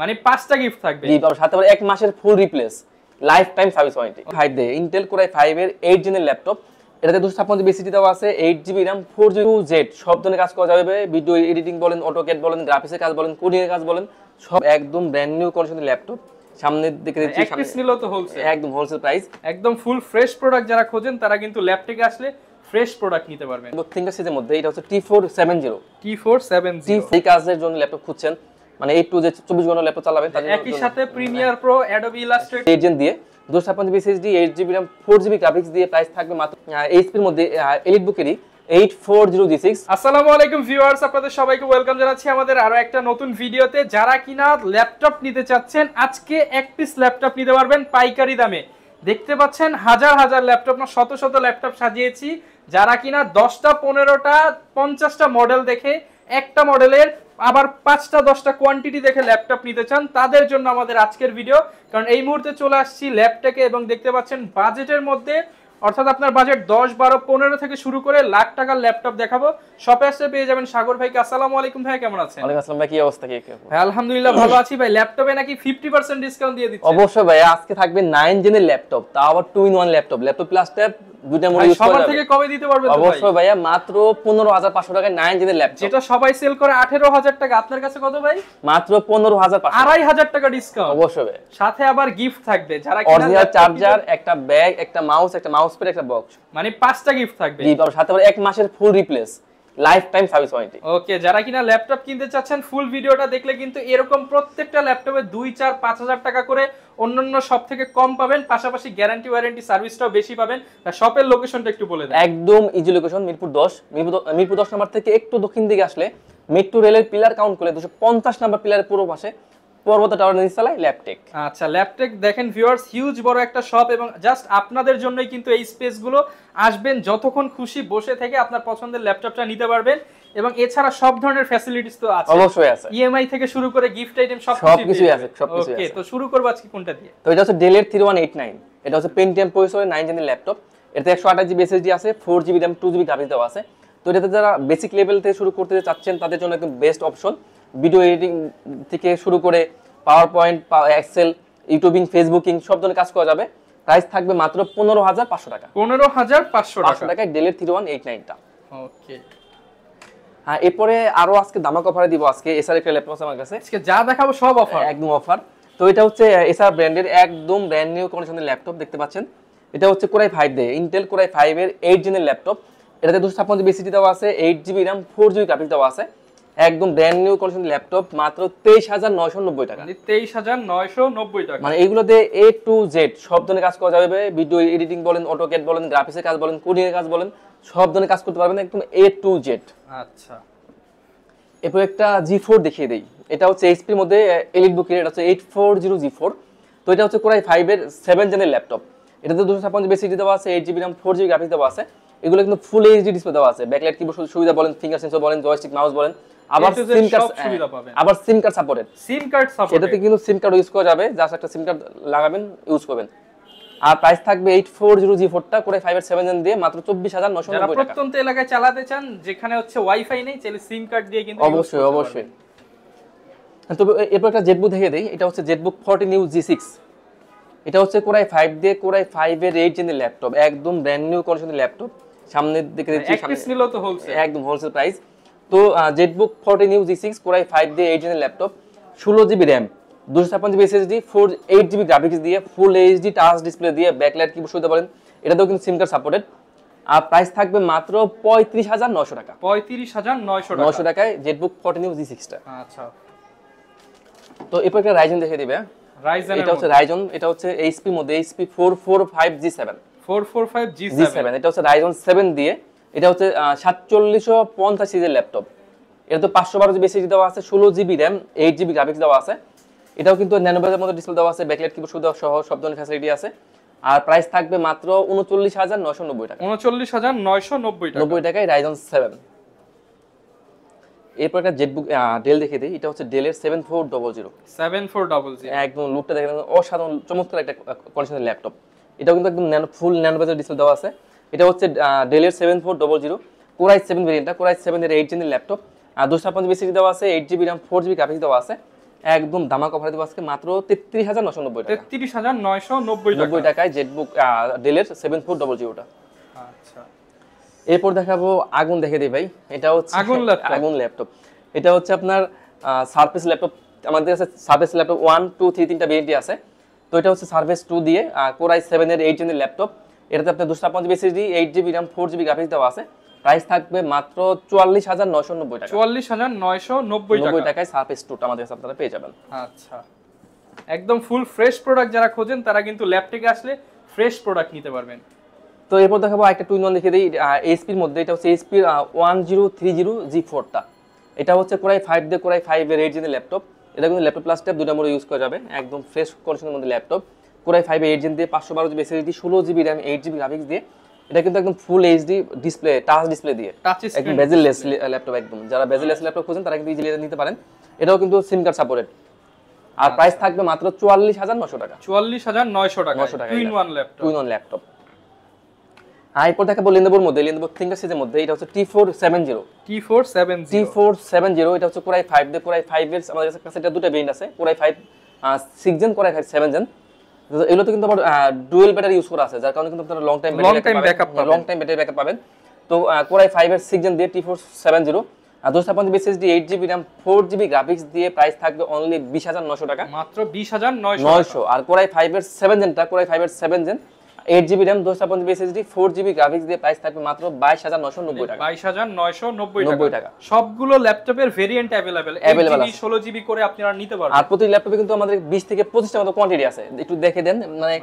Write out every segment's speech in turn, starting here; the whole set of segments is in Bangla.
মানে পাঁচটা গিফট থাকবে জি পাবো সাথে এক মাসের full replace life time service warranty five the Intel core i এর এইট জেনের ল্যাপটপ এটাতে দুশো ছাপ্পান্ন জিবি সিটি দেওয়া আছে eight GB RAM four GB to Z সব ধরনের কাজ করা যাবে ভিডিও এডিটিং বলেন অটোকেট বলেন গ্রাফিক্সের কাজ বলেন কোডিংয়ের কাজ বলেন সব একদম ব্র্যান্ড নিউ কন্ডিশনের ল্যাপটপ সামনের দিকে মানে দেখছি সামনে তো হোলসেল একদম হোলসেল প্রাইস একদম ফুল ফ্রেশ প্রোডাক্ট যারা খোঁজেন তারা কিন্তু ল্যাপটপে আসলে ফ্রেশ প্রোডাক্ট নিতে পারবেন থিঙ্কার সিজের মধ্যে এটা হচ্ছে T four seven zero T four seven G এই কাজের জন্য ল্যাপটপ খুঁজছেন মানে এই টু যে চব্বিশ ঘন্টা ল্যাপটপ চালাবে একই সাথে Premiere Pro Adobe illustrate agent দিয়ে দুশো ছাপ্পান্ন GB SSD eight GB RAM four GB graphics দিয়ে প্রাইস থাকবে মাত্র এইচপির মধ্যে এলিট বুকেরই আসসালামু আলাইকুম ভিউয়ার্স আপনাদের সবাইকে ওয়েলকাম জানাচ্ছি আমাদের আরো একটা নতুন ভিডিওতে যারা কিনা ল্যাপটপ নিতে চাচ্ছেন আজকে এক পিস ল্যাপটপ নিতে পারবেন পাইকারি দামে দেখতে পাচ্ছেন হাজার হাজার ল্যাপটপ না শত শত ল্যাপটপ সাজিয়েছি যারা কিনা দশটা পনেরোটা পঞ্চাশটা মডেল দেখে একটা মডেলের আবার পাঁচটা দশটা কোয়ান্টিটি দেখে ল্যাপটপ নিতে চান তাদের জন্য আমাদের আজকের ভিডিও কারণ এই মুহূর্তে চলে আসছি ল্যাপটপে এবং দেখতে পাচ্ছেন বাজেটের মধ্যে অর্থাৎ আপনার বাজেট দশ বারো পনেরো থেকে শুরু করে লাখ টাকার ল্যাপটপ দেখাবো সপে আসতে পেয়ে যাবেন সাগর ভাইকে আসসালাম আলাইকুম ভাই কেমন আছেন ভাই কি অবস্থা কি ভাই আলহামদুলিল্লাহ ভালো আছি ভাই ল্যাপটপে নাকি ফিফটি পার্সেন্ট ডিসকাউন্ট দিয়ে দিচ্ছি অবশ্যই ভাই আজকে থাকবে নাইন জেনের ল্যাপটপ তা আবার two in one laptop laptop plus tab দুইটা মোড় সবার থেকে কবে দিতে অবশ্যই ভাইয়া মাত্র 15500 টাকায় 9 জিবি ল্যাপটপ যেটা সবাই সেল করে 18000 টাকা আপনার কাছে কত ভাই মাত্র 15500 2500 টাকা ডিসকাউন্ট অবশ্যই সাথে আবার গিফট থাকবে যারা চার্জার একটা ব্যাগ একটা মাউস একটা মাউস প্যাড একটা বক্স মানে পাঁচটা গিফট থাকবে জি সাথে আবার এক মাসের full replace life time service warranty okay যারা কিনা ল্যাপটপ কিনতে চাচ্ছেন ফুল ভিডিওটা দেখলে কিন্তু এরকম প্রত্যেকটা ল্যাপটপে দুই চার পাঁচ হাজার টাকা করে অন্যান্য সব থেকে কম পাবেন পাশাপাশি গ্যারান্টি ওয়ারেন্টি সার্ভিসটাও বেশি পাবেন শপের লোকেশনটা একটু বলে দেন একদম ইজি লোকেশন মিরপুর দশ মিরপুর দশ নম্বর থেকে একটু দক্ষিণ দিকে আসলে মেট্রো রেলের পিলার কাউন্ট করলে দুশো পঞ্চাশ নম্বর পিলারের পুরো পাশে পর্বত টাওয়ার নিচতলায় ল্যাপটেক আচ্ছা ল্যাপটেক দেখেন ভিউয়ার্স হিউজ বড় একটা শপ এবং জাস্ট আপনাদের জন্যই কিন্তু এই স্পেসগুলো আসবেন যতক্ষণ খুশি বসে থেকে আপনার পছন্দের ল্যাপটপটা নিতে পারবেন এবং এছাড়া সব ধরনের ফ্যাসিলিটিস তো আছে অবশ্যই আছে ইএমআই থেকে শুরু করে গিফট আইটেম সব কিছুই আছে সব কিছুই আছে তো শুরু করব আজকে কোনটা দিয়ে তো এটা হচ্ছে Dell এর 3189 এটা হচ্ছে Pentium প্রসেসরের 9 জেনের ল্যাপটপ এটাতে 128 জিবি SSD আছে 4 জিবি RAM 2 জিবি আছে তো এটাতে যারা বেসিক লেভেল থেকে শুরু করতে চাচ্ছেন তাদের জন্য একদম বেস্ট অপশন ভিডিও এডিটিং থেকে শুরু করে power point Excel YouTubing Facebooking সব ধরনের কাজ করা যাবে প্রাইস থাকবে মাত্র পনেরো হাজার পাঁচশো টাকা পনেরো হাজার পাঁচশো টাকা ডেলের থ্রি ওয়ান এইট নাইনটা ওকে হ্যাঁ এরপরে আরো আজকে দামাক অফারে দিব আজকে এসআর একটা ল্যাপটপ আমার কাছে আজকে যা দেখাবো সব অফার একদম অফার তো এটা হচ্ছে এসআর ব্র্যান্ডের একদম ব্র্যান্ড নিউ কন্ডিশনের ল্যাপটপ দেখতে পাচ্ছেন এটা হচ্ছে core i five the Intel core i ফাইভের এইট জিনের ল্যাপটপ এটাতে দুশো ছাপ্পান্ন জিবি সিটি দেওয়া আছে eight GB RAM four GB graphics দেওয়া আছে একদম ব্র্যান্ড নিউ কন্ডিশন ল্যাপটপ মাত্র তেইশ হাজার নয়শো নব্বই টাকা মানে তেইশ হাজার নয়শো নব্বই টাকা মানে এইগুলোতে এ টু জেড সব ধরনের কাজ করা যাবে ভিডিও এডিটিং বলেন অটোকেট বলেন গ্রাফিক্সের কাজ বলেন কোডিং এর কাজ বলেন সব ধরনের কাজ করতে পারবেন একদম এ টু জেড আচ্ছা এরপর একটা জি ফোর দেখিয়ে দেই এটা হচ্ছে এইচপির মধ্যে এলিট বুকের এটা হচ্ছে eight four zero G four তো এটা হচ্ছে কোরাই ফাইভের সেভেন জেনের ল্যাপটপ এটাতে দুশো ছাপ্পান্ন জিবি সিডি দেওয়া আছে eight GB RAM four GB graphics দেওয়া আছে এগুলো কিন্তু ফুল এইচডি ডিসপ্লে দেওয়া আছে ব্যাকলাইট কিবোর্ড সুবিধা বলেন ফিঙ্গার সেন্সর বলেন জয়স্টিক মাউস বলেন আবার সিম কার্ড হ্যাঁ, সুবিধা পাবেন আবার SIM card supported SIM card supported এটাতে কিন্তু সিম কার্ড ইউজ করা যাবে জাস্ট একটা সিম কার্ড লাগাবেন ইউজ করবেন আর প্রাইস থাকবে করে দিয়ে মাত্র প্রত্যন্ত এলাকায় চালাতে চান যেখানে হচ্ছে ওয়াইফাই নেই চাইলে সিম কার্ড দিয়ে কিন্তু অবশ্যই অবশ্যই তবে এরপর একটা জেটবুক দেখে দেই এটা হচ্ছে ZBook fourteen new G six এটা হচ্ছে কোরাই ফাইভ দিয়ে কোরাই ফাইভ এর এইট জেনের ল্যাপটপ একদম ব্র্যান্ড নিউ কন্ডিশনের ল্যাপটপ সামনের দিকে হ্যাঁ, একদম হোলসেল প্রাইস তো ZBook forty new G six core i five দিয়ে এইট জেনের ল্যাপটপ ষোলো জিবি র্যাম দুশো ছাপ্পান GB SSD four eight GB graphics দিয়ে ফুল এইচডি টাচ ডিসপ্লে দিয়ে ব্যাকলাইট কিবোর্ড শুনতে পারেন এটাতেও কিন্তু সিম কার্ড সাপোর্টেড আর প্রাইস থাকবে মাত্র পঁয়ত্রিশ হাজার নশো টাকা পঁয়ত্রিশ হাজার নয়শো নশো টাকায় জেটবুক ফোরটি নিউ জি সিক্সটা আচ্ছা তো এরপর একটা রাইজন দেখে দিবে হ্যাঁ? রাইজেন এটা হচ্ছে রাইজন এটা হচ্ছে এইচপি মধ্যে HP four four five G seven four four five G seven এটা হচ্ছে রাইজন সেভেন দিয়ে এটা হচ্ছে সাতচল্লিশশো পঞ্চাশ সিজের ল্যাপটপ এটা তো পাঁচশো বারো জিবি এসএসডি দেওয়া আছে ষোলো GB RAM eight GB graphics দেওয়া আছে এটাও কিন্তু ন্যানোবাজার মতো ডিসপ্লে দেওয়া আছে ব্যাকলাইট কিপোর্ড সুবিধা সহ সব ধরনের ফ্যাসিলিটি আছে আর প্রাইস থাকবে মাত্র উনচল্লিশ হাজার নয়শো নব্বই টাকা উনচল্লিশ হাজার নয়শো নব্বই নব্বই টাকায় রাইজন সেভেন এরপর একটা জেটবুক ডেল দেখে দিই এটা হচ্ছে ডেলের seven four double zero seven four double zero একদম লুকটা দেখে অসাধারণ চমৎকার একটা কন্ডিশনের ল্যাপটপ এটাও কিন্তু একদম ফুল ন্যানোবাজার ডিসপ্লে দেওয়া আছে এটা হচ্ছে ডেলের seven four double zero core i seven ভেরিয়েন্টটা কোরাই সেভেনের এইট জিবির ল্যাপটপ আর দুশো ছাপ্পান্ন জিবি সিডি দেওয়া আছে eight GB RAM four GB capacity দেওয়া আছে একদম দামা কভার দেবো আজকে মাত্র তেত্রিশ হাজার নশো নব্বই তেত্রিশ হাজার নয়শো নব্বই নব্বই টাকায় জেটবুক ডেলের সেভেন ফোর ডবল জিরোটা আচ্ছা এরপর দেখাবো আগুন দেখে দিই ভাই এটা হচ্ছে আগুন ল্যাপটপ আগুন ল্যাপটপ এটা হচ্ছে আপনার সার্ফেস ল্যাপটপ আমাদের কাছে Surface laptop one two three তিনটা ভেরিয়েন্টি আছে তো এটা হচ্ছে সার্ভেস টু দিয়ে কোরাই সেভেনের এইট জেনের ল্যাপটপ এটাতে আপনার দুশো ছাপ্পান্ন GB SSD eight GB RAM four GB graphics দেওয়া আছে প্রাইস থাকবে মাত্র চুয়াল্লিশ হাজার নয়শো নব্বই চুয়াল্লিশ হাজার নয়শো নব্বই টাকায় সার্ফেস টুটা আমাদের কাছে আপনারা পেয়ে যাবেন আচ্ছা একদম ফুল ফ্রেশ প্রোডাক্ট যারা খোঁজেন তারা কিন্তু ল্যাব থেকে আসলে ফ্রেশ প্রোডাক্ট নিতে পারবেন তো এরপর দেখাবো একটা টুইন ওয়ান লিখে দিই এসপির মধ্যে এটা হচ্ছে এসপির one zero three zero G ফোরটা এটা হচ্ছে core i five the core i five এর এইট জিনের ল্যাপটপ এটা কিন্তু ল্যাপটপ প্লাস ট্যাপ দুটো মোড়ে ইউজ করা যাবে একদম ফ্রেশ কন্ডিশনের মধ্যে ল্যাপটপ পুরাই ফাইভ এইট জিবি দিয়ে পাঁচশো বারো জিবি এসএসডি ষোলো GB RAM eight GB graphics দিয়ে এটা কিন্তু একদম full HD display touch display দিয়ে একদম বেজেললেস ল্যাপটপ একদম যারা বেজেললেস ল্যাপটপ খুঁজেন তারা কিন্তু ইজিলি নিতে পারেন এটাও কিন্তু সিম কার্ড সাপোর্টেড আর প্রাইস আচ্ছা। থাকবে মাত্র চুয়াল্লিশ হাজার নশো টাকা চুয়াল্লিশ হাজার নয়শো টাকা নশো টাকা two in one laptop two in one laptop হ্যাঁ এরপর দেখাবো লেনদেবোর মধ্যে লেনদেবো থিঙ্কার সিজের মধ্যে এটা হচ্ছে T four seven zero T four seven T four seven zero এটা হচ্ছে কোরাই ফাইভ দিয়ে কোরাই ফাইভ এর আমাদের কাছে এটা দুটো বেন্ড আছে core i five six gen core i five seven gen এগুলোতে কিন্তু আমার ডুয়েল ব্যাটারি ইউজ করা আছে যার কারণে কিন্তু আপনারা long time long time backup পাবেন লং টাইম ব্যাটারি ব্যাকআপ পাবেন তো কোরাই এর সিক্স জেন দিয়ে টি ফোর সেভেন জিরো আর দুশো ছাপ্পান্ন GB SSD eight GB RAM four GB graphics দিয়ে প্রাইস থাকবে অনলি বিশ হাজার নশো টাকা মাত্র বিশ হাজার নয়শো আর কোরাই এর সেভেন জেনটা কোরাই এর seven gen eight GB RAM দুশো ছাপ্পান্ন GB SSD four GB graphics দিয়ে প্রাইস থাকবে মাত্র বাইশ হাজার নশো নব্বই টাকা বাইশ হাজার নয়শো নব্বই টাকা সবগুলো ল্যাপটপের ভেরিয়েন্ট অ্যাভেলেবেল অ্যাভেলেবেল ষোলো জিবি করে আপনারা নিতে পারবেন আর প্রতি ল্যাপটপে কিন্তু আমাদের বিশ থেকে পঁচিশটা মতো কোয়ান্টিটি আছে একটু দেখে দেন মানে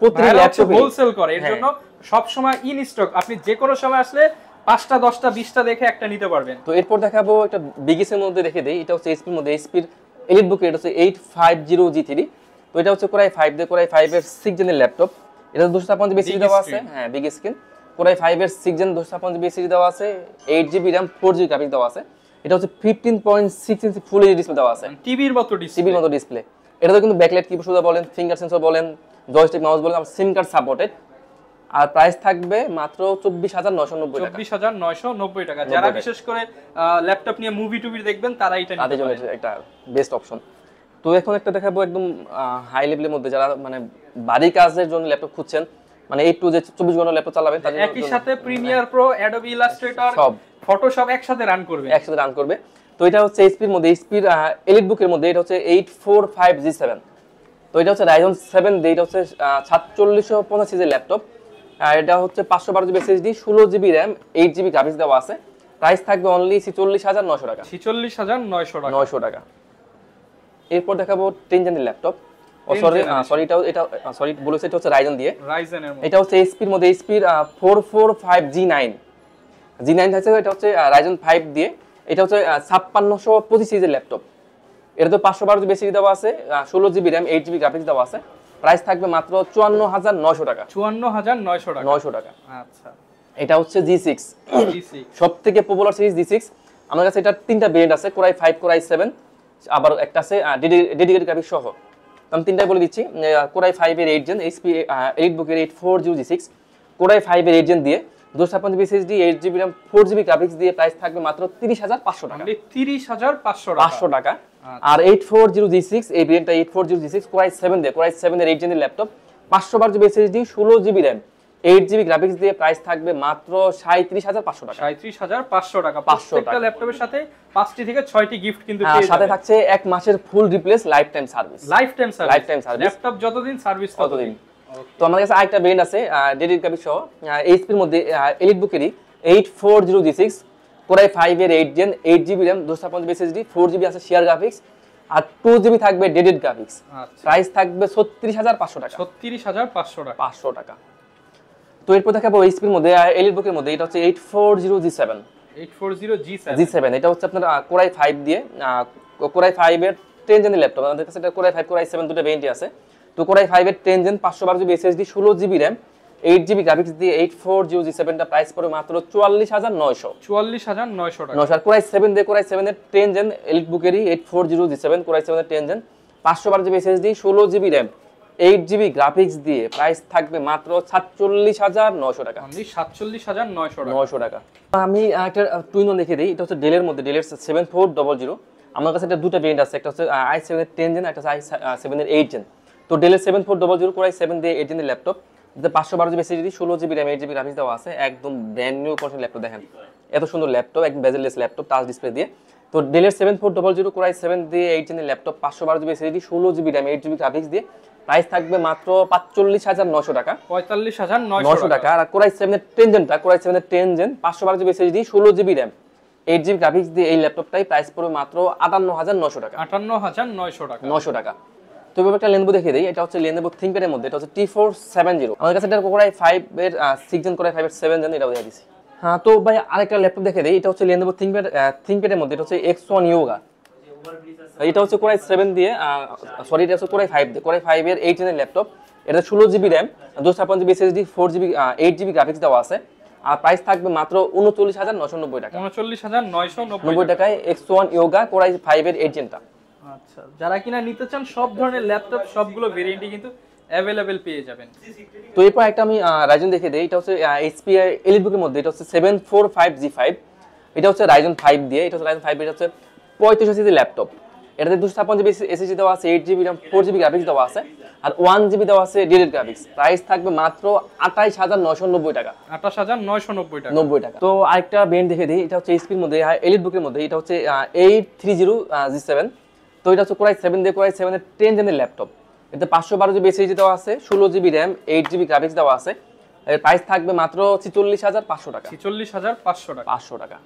প্রতি ল্যাপটপ হোলসেল করে এর হ্যাঁ। জন্য সবসময় ইন স্টক আপনি যে কোনো সময় আসলে পাঁচটা দশটা বিশটা দেখে একটা নিতে পারবেন তো এরপর দেখাবো একটা বিগিসের মধ্যে রেখে দেই এটা হচ্ছে এসপির মধ্যে এসপির এলিট বুক এটা হচ্ছে eight five zero G three তো এটা হচ্ছে প্রায় ফাইভ দিয়ে প্রায় ফাইভের সিক্স জেনের ল্যাপটপ এটা দুশো ছাপ্পান্ন জিবি হ্যাঁ, এসএসডি দেওয়া আছে হ্যাঁ বিগ স্ক্রিন কোরাই ফাইভ এর সিক্স জেন দুশো ছাপ্পান্ন জিবি এসএসডি দেওয়া আছে eight GB RAM four GB graphics দেওয়া আছে এটা হচ্ছে fifteen point six inch full HD display দেওয়া আছে টিভির মানে মতো টিভির মতো ডিসপ্লে এটা তো কিন্তু ব্যাকলাইট কিবোর্ড সুবিধা বলেন ফিঙ্গার সেন্সর বলেন জয়স্টিক মাউস বলেন আর সিম কার্ড সাপোর্টেড আর প্রাইস থাকবে মাত্র চব্বিশ হাজার নয়শো নব্বই চব্বিশ হাজার নয়শো নব্বই টাকা যারা বিশেষ করে ল্যাপটপ নিয়ে মুভি টুভি দেখবেন তারা এটা একটা বেস্ট অপশন তো এখন একটা দেখাবো একদম হাই লেভেলের মধ্যে যারা মানে বাড়ি কাজের জন্য ল্যাপটপ খুঁজছেন মানে এই টু যে চব্বিশ ঘন্টা ল্যাপটপ চালাবেন তাদের একই সাথে প্রিমিয়ার প্রো অ্যাডোবি ইলাস্ট্রেটর সব ফটোশপ একসাথে রান করবে একসাথে রান করবে তো এটা হচ্ছে এইচপির মধ্যে এইচপির এলিট বুকের মধ্যে এটা হচ্ছে eight four five G seven তো এটা হচ্ছে রাইজন সেভেন দিয়ে এটা হচ্ছে সাতচল্লিশশো 4650 সিজের ল্যাপটপ এটা হচ্ছে পাঁচশো বারো জিবি এসএসডি ষোলো GB RAM eight GB graphics দেওয়া আছে প্রাইস থাকবে অনলি হাজার নয়শো টাকা হাজার নয়শো টাকা নয়শো টাকা এরপর দেখাবো টেন ল্যাপটপ সরি এটাও এটা এটা হচ্ছে দিয়ে এটা হচ্ছে এটা হচ্ছে ফাইভ দিয়ে এটা হচ্ছে ল্যাপটপ তো পাঁচশো বারো বেশি আছে ষোলো GB RAM eight GB graphics দেওয়া আছে প্রাইস থাকবে মাত্র চুয়ান্ন হাজার নয়শো টাকা চুয়ান্ন হাজার নয়শো টাকা নয়শো টাকা আচ্ছা এটা হচ্ছে জি সিক্স সব থেকে পপুলার সিরিজ জি সিক্স আমার কাছে এটা তিনটা ভেরিয়েন্ট আছে কোরাই ফাইভ কোরাই সেভেন আবার একটা আছে ডেডিকেটেড গ্রাফিক্স সহ আমি তিনটাই বলে দিচ্ছি কোরাই ফাইভের এইট জেন এইচপি এইট বুকের eight four GB six core i ফাইভের এইট জেন দিয়ে দুশো ছাপ্পান্ন GB D eight GB four GB graphics দিয়ে প্রাইস থাকবে মাত্র তিরিশ হাজার পাঁচশো টাকা মানে তিরিশ হাজার পাঁচশো পাঁচশো টাকা আচ্ছা। আর eight four zero G six এই ভেরিয়েন্টটা eight four zero G six core i seven দিয়ে কোরাই সেভেনের এইট জেনের ল্যাপটপ পাঁচশো বার জিবি এসএসডি ষোলো GB RAM eight GB graphics দিয়ে প্রাইস থাকবে মাত্র সাঁত্রিশ হাজার পাঁচশো টাকা সাঁত্রিশ হাজার পাঁচশো টাকা পাঁচশো টাকা ল্যাপটপের সাথে পাঁচটি থেকে ছয়টি গিফট কিন্তু হ্যাঁ, সাথে থাকছে এক মাসের full replace life time service life time service life time service laptop যতদিন সার্ভিস ততদিন তো আমাদের কাছে আরেকটা ব্র্যান্ড আছে ডেডিট গ্রাফিক্স সহ এইচপির মধ্যে এলিট বুকেরই eight four zero G six core i five এর eight gen eight GB RAM দুশো পঞ্চাশ এসএসডি ফোর জিবি আছে শেয়ার গ্রাফিক্স আর টু জিবি থাকবে ডেডিট গ্রাফিক্স প্রাইস থাকবে ছত্রিশ হাজার পাঁচশো টাকা ছত্রিশ হাজার পাঁচশো টাকা পাঁচশো টাকা তো এরপর দেখাবো এইচপির মধ্যে এলিট বুকের মধ্যে এটা হচ্ছে 840G7 840G7 G7 এটা হচ্ছে আপনার কোরাই ফাইভ দিয়ে কোরাই এর টেন জেন ল্যাপটপ আমাদের কাছে এটা কোরাই ফাইভ কোরাই সেভেন দুটো ভেন্টি আছে তো কোরাই ফাইভের টেন জেন পাঁচশো বারো জিবি এসএসডি ষোলো GB RAM eight GB graphics দিয়ে এইট টা জি প্রাইস পড়ে মাত্র চুয়াল্লিশ হাজার টাকা চুয়াল্লিশ স্যার নয়শো নয়শো আর কোরাই সেভেন দিয়ে কোরাই সেভেনের টেন জেন এলিট বুকেরই eight four zero G seven core i সেভেনের টেন জেন পাঁচশো বারো জিবি এসএসডি ষোলো GB RAM eight GB graphics দিয়ে প্রাইস থাকবে মাত্র সাতচল্লিশ হাজার নয়শো টাকা সাতচল্লিশ হাজার নয়শো নশো টাকা আমি একটা টুইনও দেখে দিই এটা হচ্ছে ডেলের মধ্যে ডেলের সেভেন ফোর ডবল জিরো আমার কাছে একটা দুটো ভেরিয়েন্ট আছে একটা হচ্ছে আই সেভেনের টেন জেন একটা আই সেভেনের এইট জেন তো ডেলের seven four double zero core i seven দিয়ে এইট জেনের ল্যাপটপ যাতে পাঁচশো বারো জিবি যদি ষোলো GB RAM eight GB graphics দেওয়া আছে একদম ব্র্যান্ড নিউ কন্ডিশন ল্যাপটপ দেখেন এত সুন্দর ল্যাপটপ একদম বেজেলেস ল্যাপটপ টাচ ডিসপ্লে দিয়ে তো ডেলের seven four double zero core i seven দিয়ে এইট জেনের ল্যাপটপ পাঁচশো বারো জিবি এসএসডি ষোলো GB RAM eight GB graphics দিয়ে প্রাইস থাকবে মাত্র পাঁচচল্লিশ হাজার নশো টাকা পঁয়তাল্লিশ হাজার নশো টাকা আর কোরাই সেভেনের টেন জেনটা কোরাই সেভেনের টেন জেন পাঁচশো বারো জিবি এসএসডি ষোলো GB RAM eight GB graphics দিয়ে এই ল্যাপটপটাই প্রাইস পড়বে মাত্র আটান্ন হাজার নশো টাকা আটান্ন হাজার নশো টাকা নশো টাকা তো এবার একটা লেনবো দেখিয়ে দিই এটা হচ্ছে লেনবো থিঙ্কের মধ্যে এটা হচ্ছে টি ফোর সেভেন জিরো আমার কাছে এটা কোরাই ফাইভ এর সিক্স জেন কোরাই ফাইভ এর সেভেন জেন এটাও দেখিয়ে দিচ্ছি হ্যাঁ তো ভাই আরেকটা ল্যাপটপ দেখে দিই এটা হচ্ছে লেনোভো থিংপ্যাড থিংপ্যাডের মধ্যে এটা হচ্ছে এক্স ওয়ান ইয়োগা এটা হচ্ছে কোরাই সেভেন দিয়ে সরি এটা হচ্ছে কোরাই ফাইভ দিয়ে কোরাই এর এইট ল্যাপটপ এটা ষোলো জিবি র্যাম দুশো ছাপ্পান্ন GB SSD four GB eight GB graphics দেওয়া আছে আর প্রাইস থাকবে মাত্র উনচল্লিশ হাজার নশো নব্বই টাকা উনচল্লিশ হাজার নয়শো নব্বই টাকায় এক্স ওয়ান ইয়োগা কোরাই এর এইট আচ্ছা যারা কিনা নিতে চান সব ধরনের ল্যাপটপ সবগুলো ভেরিয়েন্টই কিন্তু অ্যাভেলেবেল পেয়ে যাবেন তো এরপর একটা আমি রাইজন দেখে দিই এটা হচ্ছে এইচপিআই এলিটবুকের মধ্যে এটা হচ্ছে seven four five G five এটা হচ্ছে রাইজন ফাইভ দিয়ে এটা হচ্ছে রাইজন ফাইভ এটা হচ্ছে পঁয়ত্রিশ সিজি ল্যাপটপ এটাতে দুশো ছাপ্পান্ন জিবি এসএসডি দেওয়া আছে eight GB RAM four GB graphics দেওয়া আছে আর ওয়ান জিবি দেওয়া আছে ডিরেক্ট গ্রাফিক্স প্রাইস থাকবে মাত্র আঠাইশ হাজার নয়শো নব্বই টাকা আঠাশ হাজার নয়শো নব্বই টাকা নব্বই টাকা তো আরেকটা ব্র্যান্ড দেখে দিই এটা হচ্ছে এইচপির মধ্যে এলিট বুকের মধ্যে এটা হচ্ছে eight three zero G seven তো এটা হচ্ছে কোরাই সেভেন দিয়ে কোরাই সেভেনের টেন জেনের ল্যাপটপ এতে পাঁচশো বারো জিবি এসএসডি দেওয়া আছে ষোলো GB RAM eight GB graphics দেওয়া আছে এর প্রাইস থাকবে মাত্র ছিচল্লিশ হাজার পাঁচশো টাকা ছিচল্লিশ হাজার পাঁচশো টাকা পাঁচশো টাকা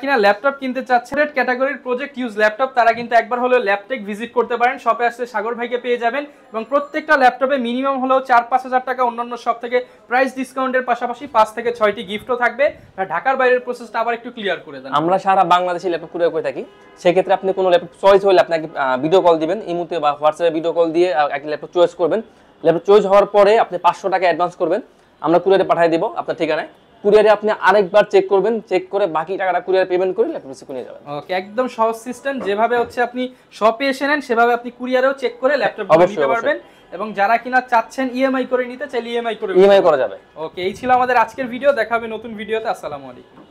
কিনা ল্যাপটপ কিনতে রেড ক্যাটাগরির প্রজেক্ট ইউজ ল্যাপটপ তারা কিন্তু একবার হলো ল্যাপটেক ভিজিট করতে পারেন শপে আসতে সাগর ভাইকে পেয়ে যাবেন এবং প্রত্যেকটা ল্যাপটপে মিনিমাম হলেও চার পাঁচ হাজার টাকা অন্যান্য সব থেকে প্রাইস ডিসকাউন্টের পাশাপাশি পাঁচ থেকে ছয়টি গিফটও থাকবে ঢাকার বাইরের প্রসেসটা আবার একটু ক্লিয়ার করে দেন আমরা সারা বাংলাদেশে ল্যাপটপ কুরিয়ার করে থাকি সেক্ষেত্রে আপনি কোনো ল্যাপটপ চয়েস হলে আপনাকে ভিডিও কল দিবেন মুহূর্তে বা হোয়াটসঅ্যাপে ভিডিও কল দিয়ে একটি ল্যাপটপ চয়েস করবেন ল্যাপটপ চয়েস হওয়ার পরে আপনি পাঁচশো টাকা অ্যাডভান্স করবেন আমরা কুরিয়ারে পাঠিয়ে দেবো আপনার ঠিকানায় কুরিয়ারে আপনি আরেকবার চেক করবেন চেক করে বাকি টাকাটা কুরিয়ার পেমেন্ট করে ল্যাপটপ নিয়ে যাবেন ওকে একদম সহজ সিস্টেম যেভাবে হচ্ছে আপনি শপে এসে নেন সেভাবে আপনি কুরিয়ারেও চেক করে ল্যাপটপ নিতে পারবেন এবং যারা কিনা চাচ্ছেন ইএমআই e করে নিতে চাইলে ইএমআই e করে ইএমআই e করা যাবে ওকে এই ছিল আমাদের আজকের ভিডিও দেখা হবে নতুন ভিডিওতে আসসালামু আলাইকুম